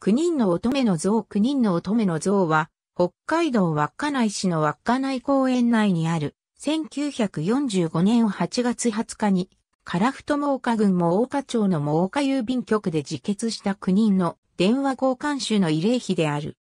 九人の乙女の像九人の乙女の像は、北海道稚内市の稚内公園内にある、1945年8月20日に、樺太ー岡郡も岡町のー岡郵便局で自決した9人の電話交換手の慰霊碑である。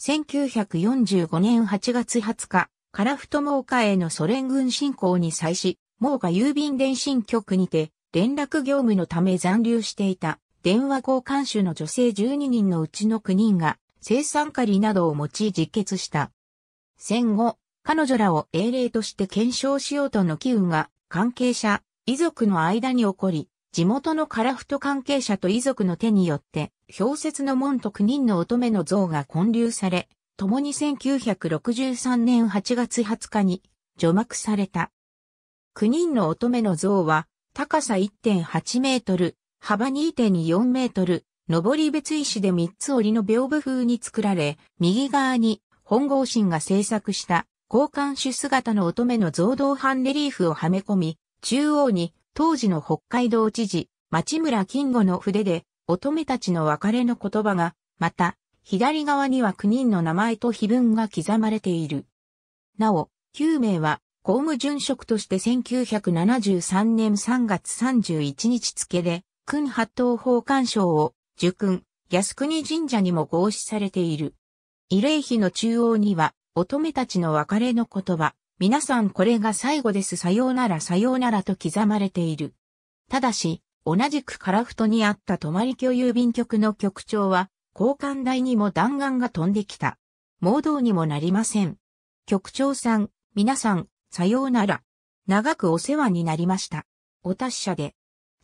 1945年8月20日、樺太真岡へのソ連軍侵攻に際し、ー岡郵便電信局にて、連絡業務のため残留していた電話交換手の女性12人のうちの9人が、生産カリなどを用い実決した。戦後、彼女らを英霊として検証しようとの機運が、関係者、遺族の間に起こり、地元のカラフト関係者と遺族の手によって、氷雪の門と9人の乙女の像が建立され、共に1963年8月20日に除幕された。9人の乙女の像は高さ1.8メートル、幅2.4メートル、上り別石で3つ折りの屏風風に作られ、右側に本郷神が制作した交換種姿の乙女の増動版レリーフをはめ込み、中央に当時の北海道知事、町村金吾の筆で乙女たちの別れの言葉が、また、左側には9人の名前と碑文が刻まれている。なお、9名は公務殉職として1973年3月31日付で君八島法官賞を、受君、靖国神社にも合祀されている。慰霊碑の中央には、乙女たちの別れの言葉、皆さんこれが最後ですさようならさようならと刻まれている。ただし、同じく樺太にあった泊り居郵便局の局長は、交換台にも弾丸が飛んできた。盲導にもなりません。局長さん、皆さん、さようなら。長くお世話になりました。お達者で。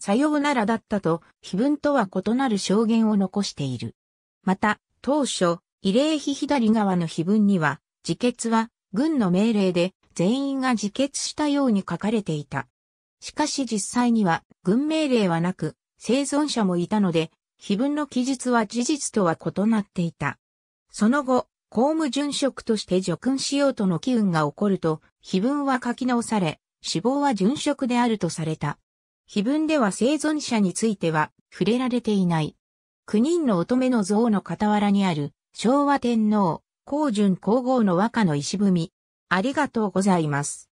さようならだったと、碑文とは異なる証言を残している。また、当初、慰霊碑左側の碑文には、自決は、軍の命令で、全員が自決したように書かれていた。しかし実際には、軍命令はなく、生存者もいたので、碑文の記述は事実とは異なっていた。その後、公務殉職として除君しようとの機運が起こると、碑文は書き直され、死亡は殉職であるとされた。碑文では生存者については触れられていない。9人の乙女の像の傍らにある昭和天皇、皇順皇后の和歌の石踏み。ありがとうございます。